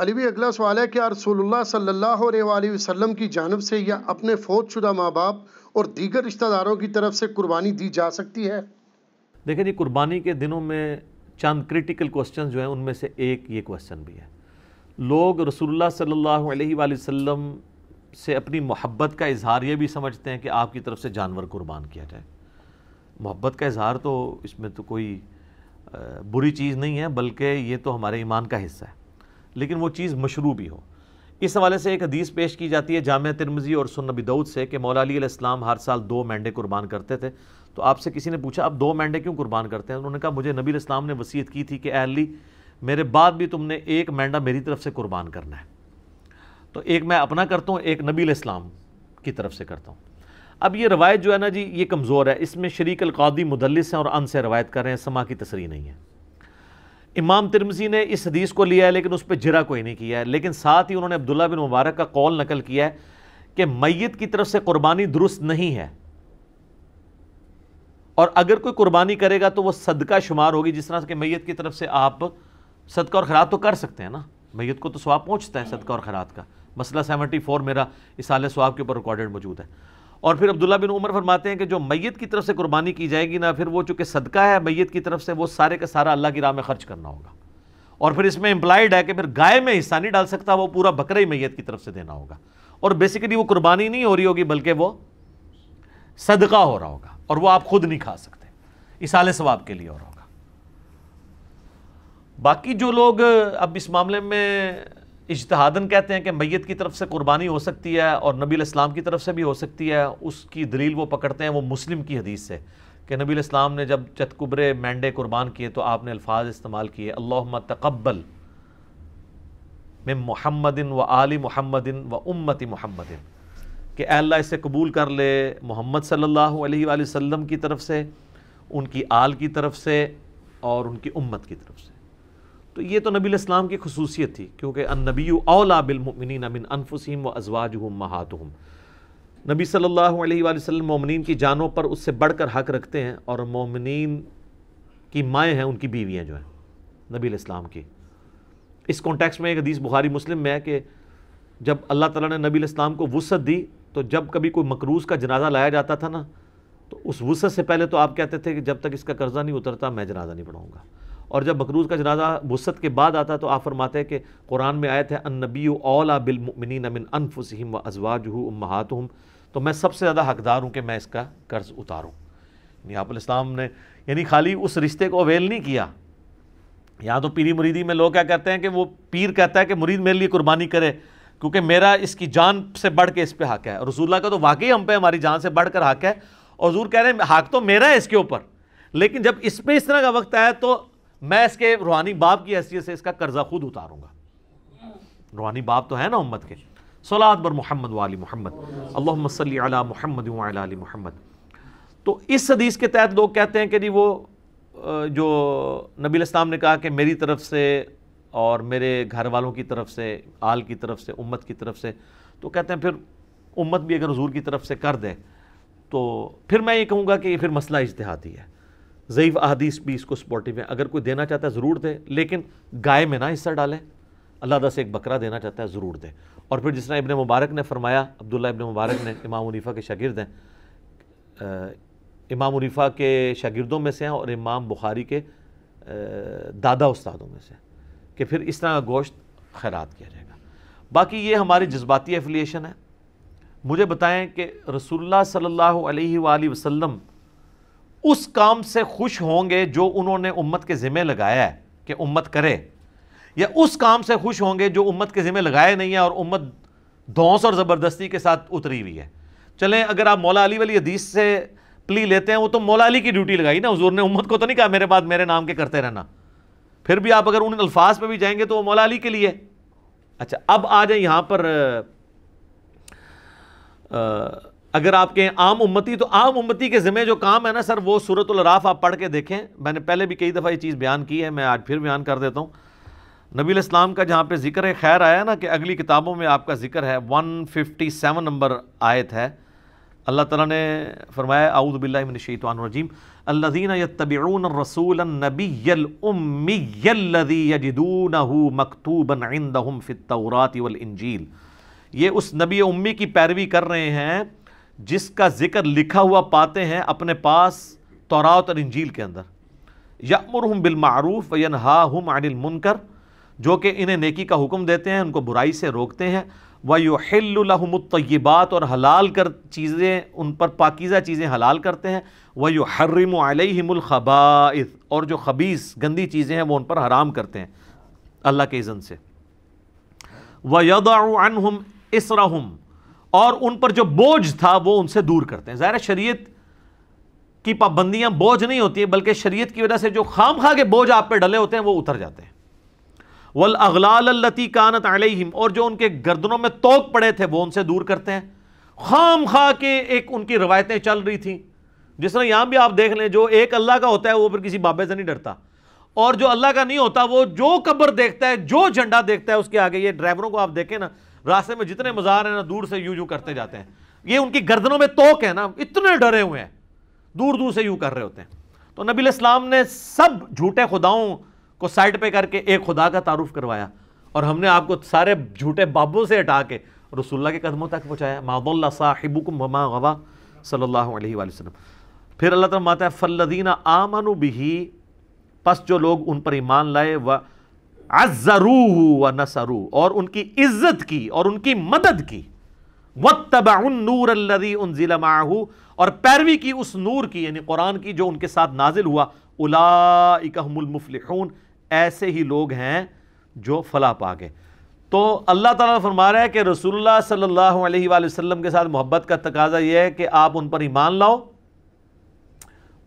अलीवी अगला सवाल है कि रसोल्ला सल्ला अलैहि की जानब से या अपने फौजशुदा माँ बाप और दीगर रिश्तेदारों की तरफ से कुर्बानी दी जा सकती है देखिए जी कुर्बानी के दिनों में चंद क्रिटिकल क्वेश्चन जो हैं उनमें से एक ये क्वेश्चन भी है लोग रसोल्ला सल्ला अलैहि से अपनी मोहब्बत का इजहार ये भी समझते हैं कि आपकी तरफ से जानवर कुर्बान किया जाए मोहब्बत का इजहार तो इसमें तो कोई बुरी चीज़ नहीं है बल्कि ये तो हमारे ईमान का हिस्सा है लेकिन वो चीज़ मशरू भी हो इस हवाले से एक हदीस पेश की जाती है जाम तिरमजी और सुनबी दऊद से कि मौला हर साल दो मैंडे कुर्बान करते थे तो आपसे किसी ने पूछा आप दो मैंडे क्यों कुर्बान करते हैं उन्होंने कहा मुझे नबी इस्लाम ने वसीयत की थी कि अहली मेरे बाद भी तुमने एक मैंडा मेरी तरफ से कुर्बान करना है तो एक मैं अपना करता हूँ एक नबी इस्लाम की तरफ से करता हूँ अब ये रवायत जो है ना जी ये कमज़ोर है इसमें शरीक अलकादी मुदलस हैं और अन से रवायत कर रहे हैं समा की तस्री नहीं है इमाम तिरमजी ने इस हदीस को लिया है लेकिन उस पर जरा कोई नहीं किया है लेकिन साथ ही उन्होंने अब्दुल्ला बिन मुबारक का कौल नकल किया है कि मैत की तरफ से कुर्बानी दुरुस्त नहीं है और अगर कोई कुर्बानी करेगा तो वह सदका शुमार होगी जिस तरह से मैत की तरफ से आप सदका और खरात तो कर सकते हैं ना मैत को तो स्वाब पहुँचता है सदका और खरात का मसला सेवेंटी फोर मेरा इसाल स्वाब के ऊपर रिकॉर्डेड मौजूद है और फिर अब्दुल्ला बिन उमर फरमाते हैं कि जो मैत की तरफ से कुर्बानी की जाएगी ना फिर वो चूँकि सदका है मैत की तरफ से वो सारे का सारा अल्लाह की राह में खर्च करना होगा और फिर इसमें एम्प्लाइड है कि फिर गाय में हिस्सा नहीं डाल सकता वो पूरा बकरा ही मैयत की तरफ से देना होगा और बेसिकली वो कुर्बानी नहीं हो रही होगी बल्कि वो सदका हो रहा होगा और वह आप खुद नहीं खा सकते इसाले सवाब के लिए हो रहा होगा बाकी जो लोग अब इस मामले में इजतहादन कहते हैं कि मैत की तरफ से कुर्बानी हो सकती है और नबी इस्लाम की तरफ से भी हो सकती है उसकी दलील वो पकड़ते हैं वो मुस्लिम की हदीस से कि नबी इस्लाम ने जब चतकुबरे मैंडे कुर्बान किए तो आपने अल्फाज इस्तेमाल किए अल्लाम तकबल में मोहम्मदिन व आली मोहम्मदिन व उम्मति मोहम्मदिन कि अल्लाह इसे कबूल कर ले मोहम्मद सल्ला वसम की तरफ से उनकी आल की तरफ से और उनकी उम्मत की तरफ से तो ये तो नबी इस्लाम की खसूसियत थी क्योंकि नबी अला बिलमिन अमिन अनफुसम व अजवाज हम महात हम नबी सल्लल्लाहु अलैहि वसल्लम मोमिन की जानों पर उससे बढ़कर हक रखते हैं और मोमिन की माएँ हैं उनकी बीवियाँ जो हैं नबी इस्लाम की इस कॉन्टेक्स्ट में एक हदीस बुखारी मुस्लिम में है कि जब अल्लाह ताला ने नबी इस्लाम को वसत दी तो जब कभी कोई मकरूज़ का जनाजा लाया जाता था ना तो उस वसत से पहले तो आप कहते थे कि जब तक इसका कर्ज़ा नहीं उतरता मैं जनाजा नहीं पढ़ाऊँगा और जब बकरूज का जनाजा वसत के बाद आता तो आप फरमाते हैं कि कुरान में आए थे अन नबी ओला बिलमिन अमिन अनफुसम व अजवाज हम तो मैं सबसे ज़्यादा हकदार हूँ कि मैं इसका कर्ज़ उतारूँ यानी ने यानी खाली उस रिश्ते को अवेल नहीं किया यहाँ तो पीरी मुरीदी में लोग क्या कहते हैं कि वो पीर कहता है कि मुरीद मेरे लिए कुर्बानी करे क्योंकि मेरा इसकी जान से बढ़ के इस पर हक है रसूल्ला का तो वाकई हम पे हमारी जान से बढ़ कर हक है और जूर कह रहे हैं हक तो मेरा है इसके ऊपर लेकिन जब इस पर इस तरह का वक्त आया तो मैं इसके रूहानी बाप की हैसियत से इसका कर्जा खुद उतारूंगा रूहानी बाप तो है ना उम्मत के सलाद बर मोहम्मद वाली मोहम्मद अल्लाह अला मोहम्मद वाली मोहम्मद तो इस हदीस के तहत लोग कहते हैं कि जी वो जो नबी इस्लाम ने कहा कि मेरी तरफ से और मेरे घर वालों की तरफ से आल की तरफ से उम्मत की तरफ से तो कहते हैं फिर उम्मत भी अगर हजूर की तरफ से कर दे तो फिर मैं ये कहूँगा कि ये फिर मसला इजतहादी है ज़यीफ़ अहदीस भी इसको सपोर्टिव है अगर कोई देना चाहता है ज़रूर दे लेकिन गाय में ना हिस्सा डालें अल्लाह से एक बकरा देना चाहता है ज़रूर दे और फिर जिस तरह इबन मुबारक ने फरमाया अब्दुल्ला इबन मुबारक ने इमाम उनीफ़ा के शागिर्द हैं इमाम उनीफ़ा के शागिर्दों में से हैं और इमाम बुखारी के दादा उस्तादों में से हैं कि फिर इस तरह का गोश्त खैरात किया जाएगा बाकी ये हमारी जज्बाती एफिलिएशन है मुझे बताएं कि रसुल्ला सल्ला वसम उस काम से खुश होंगे जो उन्होंने उम्मत के ज़िम्मे लगाया है कि उम्मत करे या उस काम से खुश होंगे जो उम्मत के ज़िम्मे लगाए नहीं है और उम्मत धौस और ज़बरदस्ती के साथ उतरी हुई है चलें अगर आप मौला अली वाली हदीस से प्ली लेते हैं वो तो मौला अली की ड्यूटी लगाई ना हजूर ने उम्मत को तो नहीं कहा मेरे बाद मेरे नाम के करते रहना फिर भी आप अगर उन अल्फाज पर भी जाएंगे तो वो मौला अली के लिए अच्छा अब आ जाए यहाँ पर आ, अगर आपके आम उम्मती तो आम उम्मती के ज़िम्मे जो काम है ना सर वो सूरतराफ आप पढ़ के देखें मैंने पहले भी कई दफ़ा ये चीज़ बयान की है मैं आज फिर बयान कर देता हूँ नबी इस्लाम का जहाँ पर ज़िक्र है खैर आया ना कि अगली किताबों में आपका ज़िक्र है वन फ़िफ्टी सेवन नंबर आयत है अल्लाह तला ने फरमाया आउदबिल्लाशीतवानरजीम अल्लाजीन यतबीन रसूल नबीलदीन मकतूबन फितौरात वल ये उस नबी उम्मी की पैरवी कर रहे हैं जिसका ज़िक्र लिखा हुआ पाते हैं अपने पास तौरात और इंजील के अंदर हम बिलमूफ़ हा हम अनिल मुनकर जो कि इन्हें नेकी का हुक्म देते हैं उनको बुराई से रोकते हैं व वयुहमतबात और हलाल कर चीज़ें उन पर पाकिज़ा चीज़ें हलाल करते हैं वयु हर्रम अलहमलखबाइस और जो खबीस गंदी चीज़ें हैं वो उन पर हराम करते हैं अल्लाह के इज़न से वयदान हम इसरा हम और उन पर जो बोझ था वो उनसे दूर करते हैं ज़ाहिर शरीयत की पाबंदियां बोझ नहीं होती है बल्कि शरीयत की वजह से जो खाम खा के बोझ आप पर डले होते हैं वो उतर जाते हैं वल अगलालती कानत अलहिम और जो उनके गर्दनों में तोक पड़े थे वो उनसे दूर करते हैं खाम खा के एक उनकी रवायतें चल रही थी जिस तरह यहाँ भी आप देख लें जो एक अल्लाह का होता है वो फिर किसी बाबे से नहीं डरता और जो अल्लाह का नहीं होता वो जो कब्र देखता है जो झंडा देखता है उसके आगे ये ड्राइवरों को आप देखें ना रास्ते में जितने मज़ार हैं ना दूर से यूं यूं करते जाते हैं ये उनकी गर्दनों में तोक है ना इतने डरे हुए हैं दूर दूर से यूं कर रहे होते हैं तो नबी इस्लाम ने सब झूठे खुदाओं को साइड पे करके एक खुदा का तारुफ करवाया और हमने आपको सारे झूठे बाबों से हटा के रसुल्ला के कदमों तक पहुँचाया माबल्ला साहिबुकुम वमा गवा सल्ला वसलम फिर अल्लाह तमाता है फ़ल्लदीना आमनु बिही पस जो लोग उन पर ईमान लाए व अजरूह व नसरू और उनकी इज्जत की और उनकी मदद की वत तबाउन नूर अल्लदी उन माहू और पैरवी की उस नूर की यानी कुरान की जो उनके साथ नाजिल हुआ उलाकमुलमफलहून ऐसे ही लोग हैं जो फला पा गए तो अल्लाह ताला फरमा रहा है कि रसूलुल्लाह सल्लल्लाहु अलैहि वसल्लम के साथ मोहब्बत का तकाजा यह है कि आप उन पर ईमान लाओ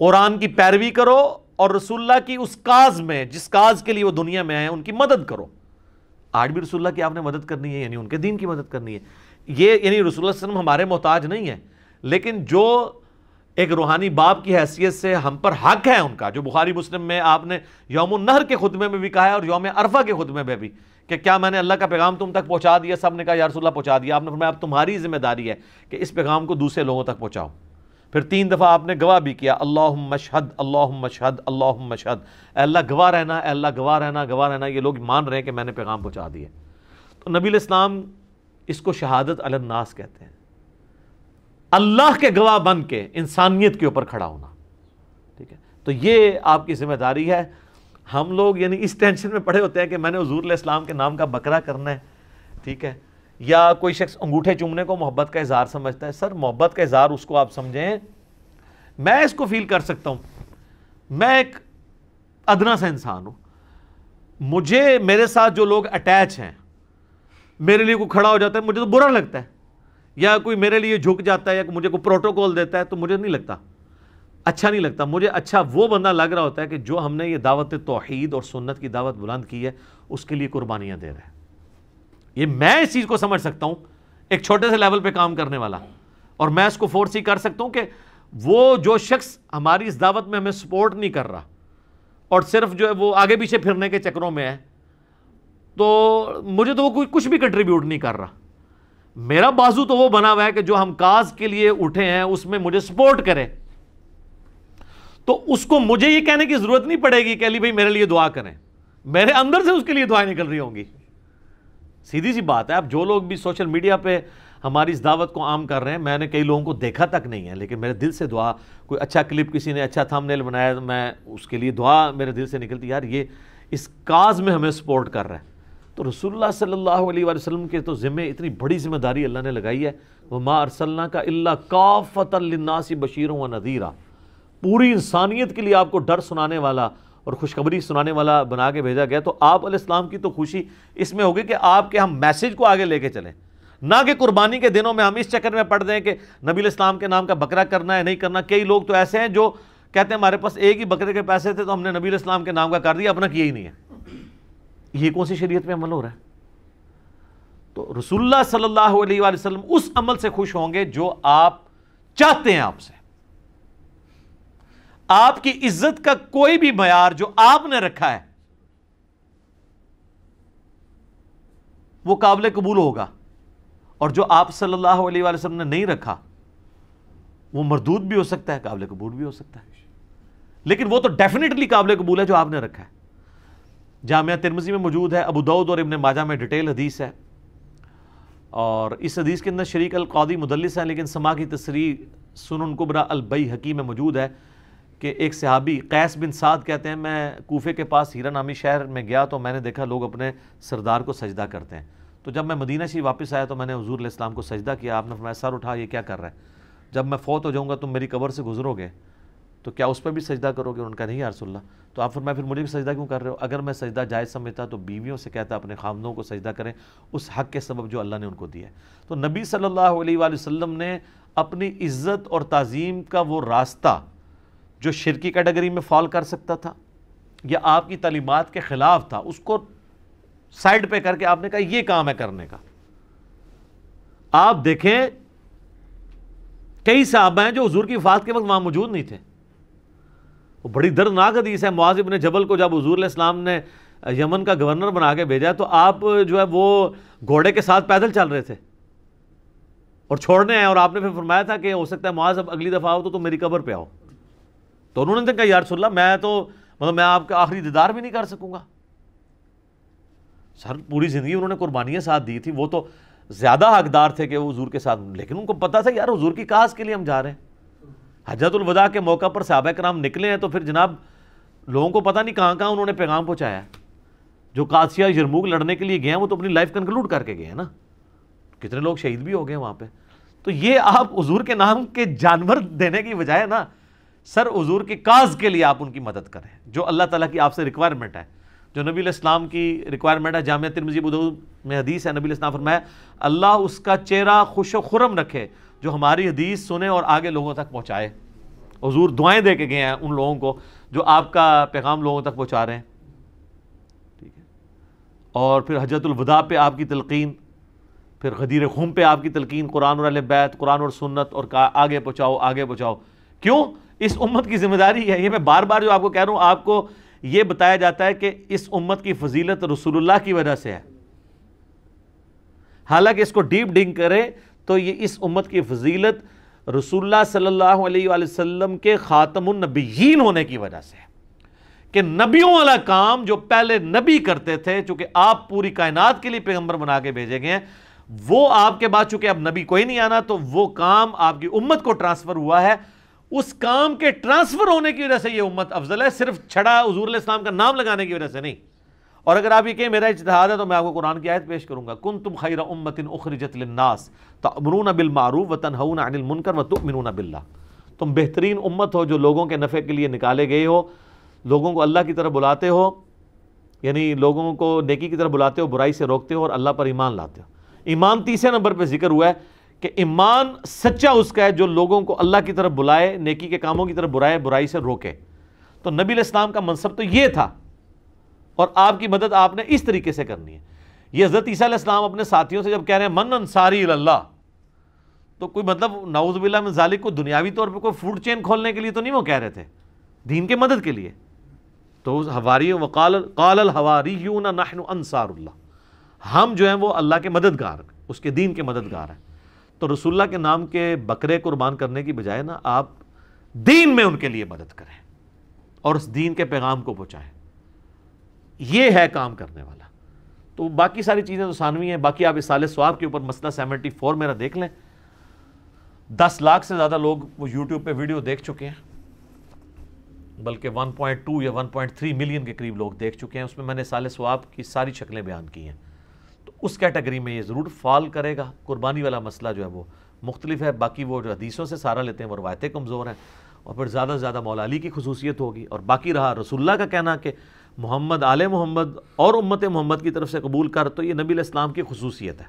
कुरान की पैरवी करो और रसुल्ला की उस काज में जिस काज के लिए वो दुनिया में आए उनकी मदद करो आज भी रसुल्ला की आपने मदद करनी है यानी उनके दीन की मदद करनी है ये यानी रसुल्ला वसलम हमारे मोहताज नहीं है लेकिन जो एक रूहानी बाप की हैसियत से हम पर हक है उनका जो बुखारी मुस्लिम में आपने यौम नहर के खुतबे में भी कहा है और यौम अरफा के खुतबे में भी कि क्या मैंने अल्लाह का पैगाम तुम तक पहुंचा दिया सब ने कहा यारसोल्ला पहुंचा दिया आपने फरमाया अब तुम्हारी जिम्मेदारी है कि इस पैगाम को दूसरे लोगों तक पहुंचाओ फिर तीन दफ़ा आपने गवाह भी किया अल्लाह मशहद अल्लाह मशहद अल्लाह मशहद अल्लाह गवाह रहना अल्लाह गवाह रहना गवाह रहना ये लोग मान रहे हैं कि मैंने पैगाम पहुँचा दिए तो नबी इस्लाम इसको शहादत अलन्नास कहते हैं अल्लाह के गवाह बन के इंसानियत के ऊपर खड़ा होना ठीक है तो ये आपकी जिम्मेदारी है हम लोग यानी इस टेंशन में पड़े होते हैं कि मैंने हजूर इस्लाम के नाम का बकरा करना है ठीक है या कोई शख्स अंगूठे चूमने को मोहब्बत का इजहार समझता है सर मोहब्बत का इजहार उसको आप समझें मैं इसको फील कर सकता हूँ मैं एक अदना सा इंसान हूँ मुझे मेरे साथ जो लोग अटैच हैं मेरे लिए कोई खड़ा हो जाता है मुझे तो बुरा लगता है या कोई मेरे लिए झुक जाता है या मुझे कोई प्रोटोकॉल देता है तो मुझे नहीं लगता अच्छा नहीं लगता मुझे अच्छा वो बंदा लग रहा होता है कि जो हमने ये दावत तोहहीद और सुन्नत की दावत बुलंद की है उसके लिए कुर्बानियाँ दे रहे हैं ये मैं इस चीज़ को समझ सकता हूं एक छोटे से लेवल पे काम करने वाला और मैं इसको फोर्स ही कर सकता हूं कि वो जो शख्स हमारी इस दावत में हमें सपोर्ट नहीं कर रहा और सिर्फ जो है वो आगे पीछे फिरने के चक्रों में है तो मुझे तो वो कोई कुछ भी कंट्रीब्यूट नहीं कर रहा मेरा बाजू तो वो बना हुआ है कि जो हम काज के लिए उठे हैं उसमें मुझे सपोर्ट करें तो उसको मुझे ये कहने की जरूरत नहीं पड़ेगी कि अली भाई मेरे लिए दुआ करें मेरे अंदर से उसके लिए दुआएं निकल रही होंगी सीधी सी बात है आप जो लोग भी सोशल मीडिया पे हमारी इस दावत को आम कर रहे हैं मैंने कई लोगों को देखा तक नहीं है लेकिन मेरे दिल से दुआ कोई अच्छा क्लिप किसी ने अच्छा थंबनेल बनाया तो मैं उसके लिए दुआ मेरे दिल से निकलती यार ये इस काज में हमें सपोर्ट कर रहा है तो रसुल्ला सल्लल्लाहु वसलम के तो ज़िम्मे इतनी बड़ी जिम्मेदारी अल्लाह ने लगाई है वह माँ अरसल्ला का अल्ला काफ़तनासी बशीर व नदीरा पूरी इंसानियत के लिए आपको डर सुनाने वाला और खुशखबरी सुनाने वाला बना के भेजा गया तो आप इस्लाम की तो खुशी इसमें होगी कि आपके हम मैसेज को आगे लेके चलें ना कि कुर्बानी के दिनों में हम इस चक्कर में पड़ दें कि नबी इस्लाम के नाम का बकरा करना है नहीं करना कई लोग तो ऐसे हैं जो कहते हैं हमारे पास एक ही बकरे के पैसे थे तो हमने नबी इस्लाम के नाम का कर दिया अपना किया ही नहीं है ये कौन सी शरीय में अमल हो रहा है तो रसुल्ला सल्ला वसलम उस अमल से खुश होंगे जो आप चाहते हैं आपसे आपकी इज्जत का कोई भी मैार जो आपने रखा है वो काबिल कबूल होगा और जो आप सल्लल्लाहु अलैहि वसल्लम ने नहीं रखा वो मरदूद भी हो सकता है काबिल कबूल भी हो सकता है लेकिन वो तो डेफिनेटली काबिल कबूल है जो आपने रखा है जामिया तिरमजी में मौजूद है अबू दाऊद और इबन माजा में डिटेल हदीस है और इस हदीस के अंदर शरीक अल कौदी मुदलिस है लेकिन समा की तस्री सुन कुबरा अलबई हकी में मौजूद है कि एक सहाबी कैस बिन साद कहते हैं मैं कोफे के पास हीरा नामी शहर में गया तो मैंने देखा लोग अपने सरदार को सजदा करते हैं तो जब मैं मदीना शरीफ वापस आया तो मैंने हजूर इस्लाम को सजदा किया आपने फरमाया सर उठा ये क्या कर रहा है जब मैं फ़ौत हो जाऊँगा तुम मेरी कबर से गुजरोगे तो क्या उस पर भी सजदा करोगे उनका नहीं यारसोल्ला तो आप फिर मैं फिर मुझे भी सजदा क्यों कर रहे हो अगर मैं सजदा जायज़ समझता तो बीवियों से कहता अपने खामदों को सजदा करें उस हक के सबब जो अल्लाह ने उनको दिया है तो नबी सल्लल्लाहु अलैहि वसल्लम ने अपनी इज़्ज़त और तज़ीम का वो रास्ता जो शिरकी कैटेगरी में फॉल कर सकता था या आपकी तलीमत के ख़िलाफ़ था उसको साइड पे करके आपने कहा ये काम है करने का आप देखें कई साहब हैं जो हजूर की वफात के वक्त वहां मौजूद नहीं थे वो बड़ी दर्दनाक हदीस है मुआजिब ने जबल को जब हजूर इस्लाम ने यमन का गवर्नर बना के भेजा तो आप जो है वो घोड़े के साथ पैदल चल रहे थे और छोड़ने आए और आपने फिर फरमाया था कि हो सकता है मुआज अब अगली दफ़ा आओ तो तुम मेरी कबर पे आओ तो उन्होंने कहा यार ला मैं तो मतलब मैं आपका आखिरी दीदार भी नहीं कर सकूंगा सर पूरी ज़िंदगी उन्होंने कुर्बानियाँ साथ दी थी वो तो ज़्यादा हकदार थे कि वो हजूर के साथ लेकिन उनको पता था यार हजूर की काज के लिए हम जा रहे हैं हजरतुलवदा के मौका पर सहाबा कराम निकले हैं तो फिर जनाब लोगों को पता नहीं कहाँ कहाँ उन्होंने पैगाम पहुँचाया जो कासिया यरमूक लड़ने के लिए गए हैं वो तो अपनी लाइफ कंक्लूड करके गए हैं ना कितने लोग शहीद भी हो गए वहाँ पर तो ये आप हजूर के नाम के जानवर देने की बजाय ना सर हजूर के काज के लिए आप उनकी मदद करें जो अल्लाह ताला की आपसे रिक्वायरमेंट है जो नबी इस्लाम की रिक्वायरमेंट है जामिया तिरमजी उदू में हदीस है नबी इस्लाम फरमाया अल्लाह उसका चेहरा खुश खुरम रखे जो हमारी हदीस सुने और आगे लोगों तक पहुँचाए हजूर दुआएँ दे के गए हैं उन लोगों को जो आपका पैगाम लोगों तक पहुँचा रहे हैं ठीक है और फिर हजरतुलवदा पे आपकी तलकिन फिर गदीर खुम पे आपकी तलकिन कुरान और बैत कुरान और सुन्नत और आगे पहुँचाओ आगे पहुँचाओ क्यों इस उम्मत की जिम्मेदारी है ये मैं बार बार जो आपको कह रहा हूँ आपको ये बताया जाता है कि इस उम्मत की फजीलत रसूलुल्लाह की वजह से है हालांकि इसको डीप डिंग करें तो ये इस उम्मत की फजीलत रसूलुल्लाह सल्लल्लाहु अलैहि वसल्लम के ख़ातमुलनबीन होने की वजह से है कि नबियों वाला काम जो पहले नबी करते थे चूंकि आप पूरी कायनात के लिए पैगम्बर बना के भेजे गए हैं वो आपके बाद चूंकि अब नबी कोई नहीं आना तो वो काम आपकी उम्मत को ट्रांसफ़र हुआ है उस काम के ट्रांसफ़र होने की वजह से ये उम्मत अफजल है सिर्फ छड़ा हजूर इस्लाम का नाम लगाने की वजह से नहीं और अगर आप ये कहें मेरा इजतहाद है तो मैं आपको कुरान की आयत पेश करूंगा कुन तुम खैर उम्मतिन उखरजतलनास तमरून बिल मारूफ वतन तनहून अनिल मुनकर व तुमिन बिल्ला तुम बेहतरीन उम्मत हो जो लोगों के नफ़े के लिए निकाले गए हो लोगों को अल्लाह की तरफ बुलाते हो यानी लोगों को नेकी की तरफ बुलाते हो बुराई से रोकते हो और अल्लाह पर ईमान लाते हो ईमान तीसरे नंबर पर जिक्र हुआ है कि ईमान सच्चा उसका है जो लोगों को अल्लाह की तरफ बुलाए नेकी के कामों की तरफ बुराए बुराई से रोके तो नबी इस्लाम का मनसब तो ये था और आपकी मदद आपने इस तरीके से करनी है ये हज़रत इस्लाम अपने साथियों से जब कह रहे हैं मन अंसारी अल्लाह तो कोई मतलब नाउजबिल्ला में जालिक को दुनियावी तौर पर कोई फूड चेन खोलने के लिए तो नहीं वो कह रहे थे दीन के मदद के लिए तो हवारी वकाल हवारी यूँ हम जो हैं वो अल्लाह के मददगार उसके दीन के मददगार हैं तो रसुल्ला के नाम के बकरे कुर्बान करने की बजाय ना आप दीन में उनके लिए मदद करें और उस दीन के पैगाम को पहुंचाएं ये है काम करने वाला तो बाकी सारी चीज़ें तो सानवी हैं बाकी आप इस साल स्वाब के ऊपर मसला सेवेंटी फोर मेरा देख लें दस लाख से ज़्यादा लोग यूट्यूब पे वीडियो देख चुके हैं बल्कि 1.2 या 1.3 मिलियन के करीब लोग देख चुके हैं उसमें मैंने साल स्वाब की सारी शक्लें बयान की हैं उस कैटेगरी में ये ज़रूर फॉल करेगा कुर्बानी वाला मसला जो है वो मुख्तलिफ है बाकी वो जो हदीसों से सारा लेते हैं वो रवायतें कमज़ोर हैं और फिर ज़्यादा से ज़्यादा मौला अली की खसूसियत होगी और बाकी रहा रसुल्ला का कहना कि मोहम्मद आल मोहम्मद और उम्मत मोहम्मद की तरफ से कबूल कर तो ये नबी इस्लाम की खसूसियत है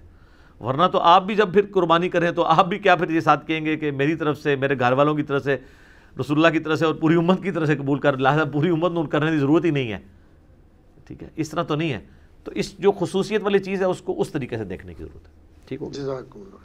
वरना तो आप भी जब फिर कुर्बानी करें तो आप भी क्या फिर ये साथ कहेंगे कि मेरी तरफ से मेरे घर वालों की तरफ से रसुल्ला की तरफ से और पूरी उम्मत की तरफ से कबूल कर लिहाजा पूरी उम्मत करने की ज़रूरत ही नहीं है ठीक है इस तरह तो नहीं है तो इस जो खसूसियत वाली चीज़ है उसको उस तरीके से देखने की ज़रूरत है ठीक हो